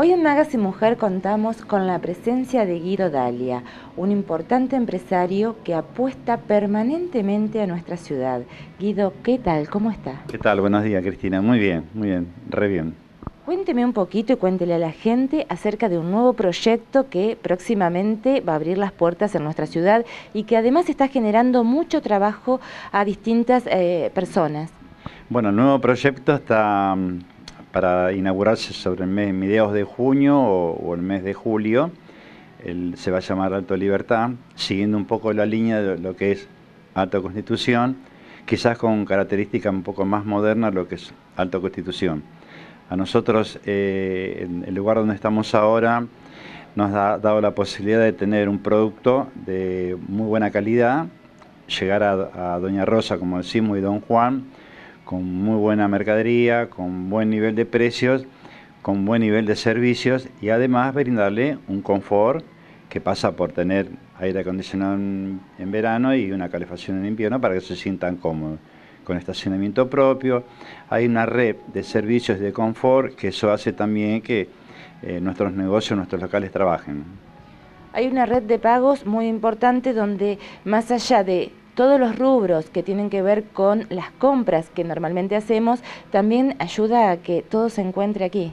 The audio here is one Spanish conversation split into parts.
Hoy en Magas y Mujer contamos con la presencia de Guido Dalia, un importante empresario que apuesta permanentemente a nuestra ciudad. Guido, ¿qué tal? ¿Cómo está? ¿Qué tal? Buenos días, Cristina. Muy bien, muy bien, re bien. Cuénteme un poquito y cuéntele a la gente acerca de un nuevo proyecto que próximamente va a abrir las puertas en nuestra ciudad y que además está generando mucho trabajo a distintas eh, personas. Bueno, el nuevo proyecto está mm, para inaugurarse sobre el mes, mediados de junio o, el mes de julio. se va a llamar Alto Libertad, siguiendo un poco la línea de lo que es Alto Constitución, quizás con características un poco más modernas lo que es Alto Constitución. A nosotros, eh, en el lugar donde estamos ahora, nos ha dado la posibilidad de tener un producto de muy buena calidad, llegar a Doña Rosa, como decimos, y Don Juan, con muy buena mercadería, con buen nivel de precios, con buen nivel de servicios y además brindarle un confort que pasa por tener aire acondicionado en, verano y una calefacción en invierno para que se sientan cómodos con estacionamiento propio. Hay una red de servicios de confort que eso hace también que eh, nuestros negocios, nuestros locales trabajen. Hay una red de pagos muy importante donde más allá de todos los rubros que tienen que ver con las compras que normalmente hacemos, también ayuda a que todo se encuentre aquí.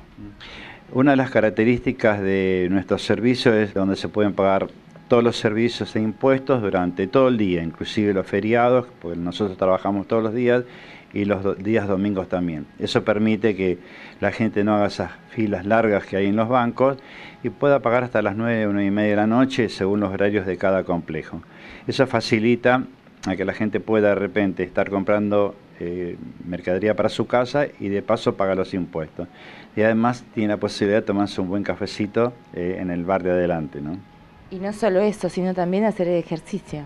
Una de las características de nuestro servicio es donde se pueden pagar todos los servicios e impuestos durante todo el día, inclusive los feriados, porque nosotros trabajamos todos los días y los días domingos también. Eso permite que la gente no haga esas filas largas que hay en los bancos y pueda pagar hasta las 9, 1 y media de la noche según los horarios de cada complejo. Eso facilita a que la gente pueda de repente estar comprando eh, mercadería para su casa y de paso pagar los impuestos. Y además tiene la posibilidad de tomarse un buen cafecito eh, en el bar de adelante. ¿no? Y no solo eso, sino también hacer ejercicio.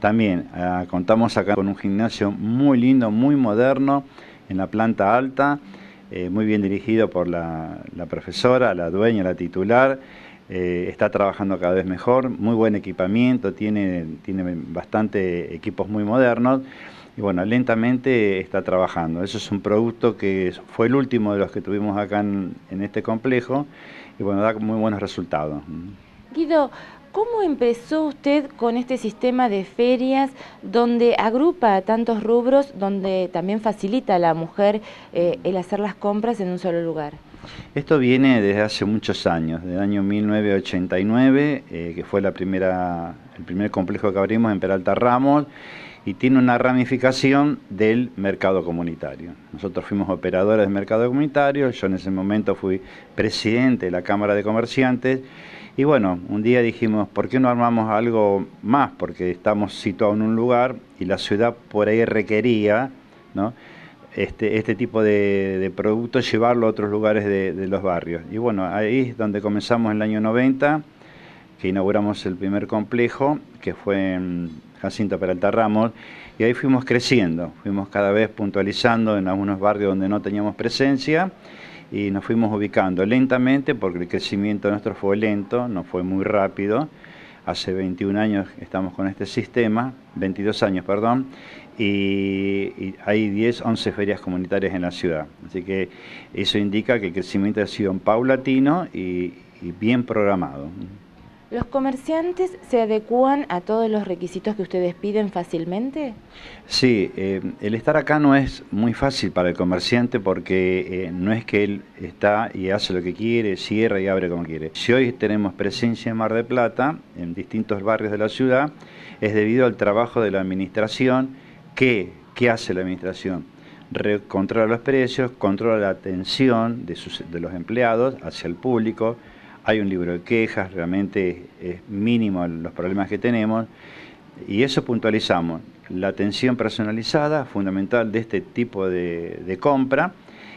También ah, contamos acá con un gimnasio muy lindo, muy moderno, en la planta alta, eh, muy bien dirigido por la profesora, la dueña, la titular eh, está trabajando cada vez mejor, muy buen equipamiento, tiene, tiene bastante equipos muy modernos y bueno, lentamente está trabajando. Eso es un producto que fue el último de los que tuvimos acá en, este complejo y bueno, da muy buenos resultados. Guido, ¿cómo empezó usted con este sistema de ferias donde agrupa tantos rubros, donde también facilita a la mujer eh, el hacer las compras en un solo lugar? Esto viene desde hace muchos años, del año 1989, eh, que fue la primera, el primer complejo que abrimos en Peralta Ramos y tiene una ramificación del mercado comunitario. Nosotros fuimos operadores del mercado comunitario, yo en ese momento fui presidente de la Cámara de Comerciantes y bueno, un día dijimos, ¿por qué no armamos algo más? Porque estamos situados en un lugar y la ciudad por ahí requería, ¿no? este, este tipo de, de productos, llevarlo a otros lugares de, de, los barrios. Y bueno, ahí es donde comenzamos en el año 90, que inauguramos el primer complejo, que fue en Jacinto Peralta Ramos, y ahí fuimos creciendo, fuimos cada vez puntualizando en algunos barrios donde no teníamos presencia y nos fuimos ubicando lentamente, porque el crecimiento nuestro fue lento, no fue muy rápido. Hace 21 años estamos con este sistema, 22 años, perdón, y, hay 10, 11 ferias comunitarias en la ciudad. Así que eso indica que el crecimiento ha sido paulatino y bien programado. ¿Los comerciantes se adecúan a todos los requisitos que ustedes piden fácilmente? Sí, eh, el estar acá no es muy fácil para el comerciante porque eh, no es que él está y hace lo que quiere, cierra y abre como quiere. Si hoy tenemos presencia en Mar de Plata, en distintos barrios de la ciudad, es debido al trabajo de la administración que, ¿qué hace la administración? controla los precios, controla la atención de los empleados hacia el público, hay un libro de quejas, realmente es mínimo los problemas que tenemos y eso puntualizamos. La atención personalizada, fundamental de este tipo de, compra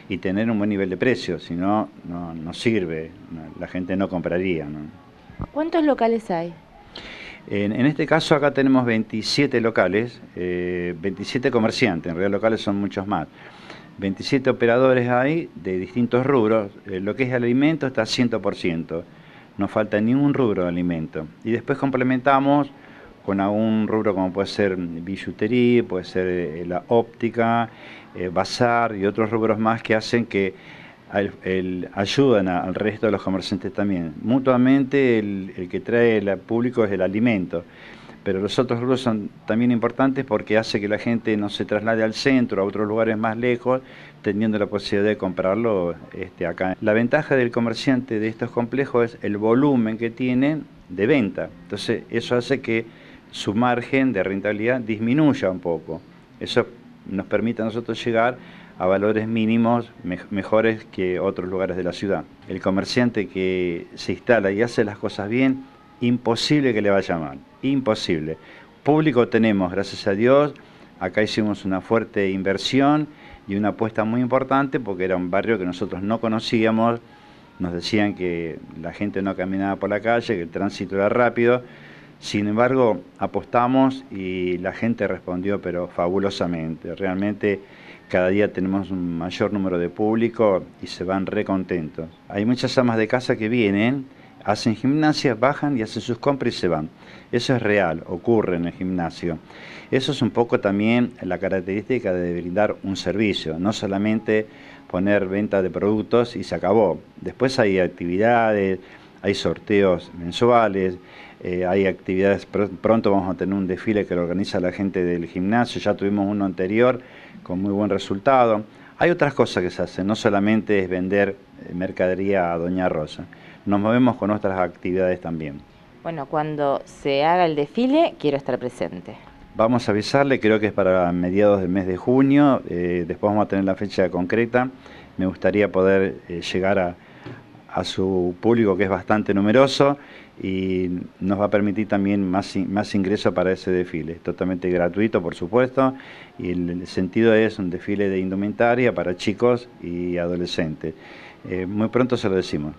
y tener un buen nivel de precio, si no, no sirve, la gente no compraría. ¿Cuántos locales hay? En, este caso acá tenemos 27 locales, 27 eh, comerciantes, en realidad locales son muchos más. 27 operadores hay de distintos rubros. Eh, lo que es alimento está 100%. No falta ningún rubro de alimento. Y después complementamos con algún rubro como puede ser billutería, puede ser eh, la óptica, eh, bazar y otros rubros más que hacen que ayudan al resto de los comerciantes también. Mutuamente el, el que trae el público es el alimento pero los otros rubros son también importantes porque hace que la gente no se traslade al centro, a otros lugares más lejos, teniendo la posibilidad de comprarlo este, acá. La ventaja del comerciante de estos complejos es el volumen que tiene de venta. Entonces, eso hace que su margen de rentabilidad disminuya un poco. Eso nos permite a nosotros llegar a valores mínimos mejores que otros lugares de la ciudad. El comerciante que se instala y hace las cosas bien, imposible que le vaya mal imposible. Público tenemos, gracias a Dios, acá hicimos una fuerte inversión y una apuesta muy importante porque era un barrio que nosotros no conocíamos, nos decían que la gente no caminaba por la calle, que el tránsito era rápido, sin embargo apostamos y la gente respondió pero fabulosamente, realmente cada día tenemos un mayor número de público y se van recontentos. Hay muchas amas de casa que vienen, hacen gimnasia, bajan y hacen sus compras y se van. Eso es real, ocurre en el gimnasio. Eso es un poco también la característica de brindar un servicio, no solamente poner venta de productos y se acabó. Después hay actividades, hay sorteos mensuales, eh, hay actividades, pronto vamos a tener un desfile que lo organiza la gente del gimnasio, ya tuvimos uno anterior con muy buen resultado. Hay otras cosas que se hacen, no solamente es vender eh, mercadería a Doña Rosa nos movemos con nuestras actividades también. Bueno, cuando se haga el desfile, quiero estar presente. Vamos a avisarle, creo que es para mediados del mes de junio, eh, después vamos a tener la fecha concreta. Me gustaría poder eh, llegar a, su público que es bastante numeroso y nos va a permitir también más, más ingreso para ese desfile. Es totalmente gratuito, por supuesto, y el sentido es un desfile de indumentaria para chicos y adolescentes. Eh, muy pronto se lo decimos.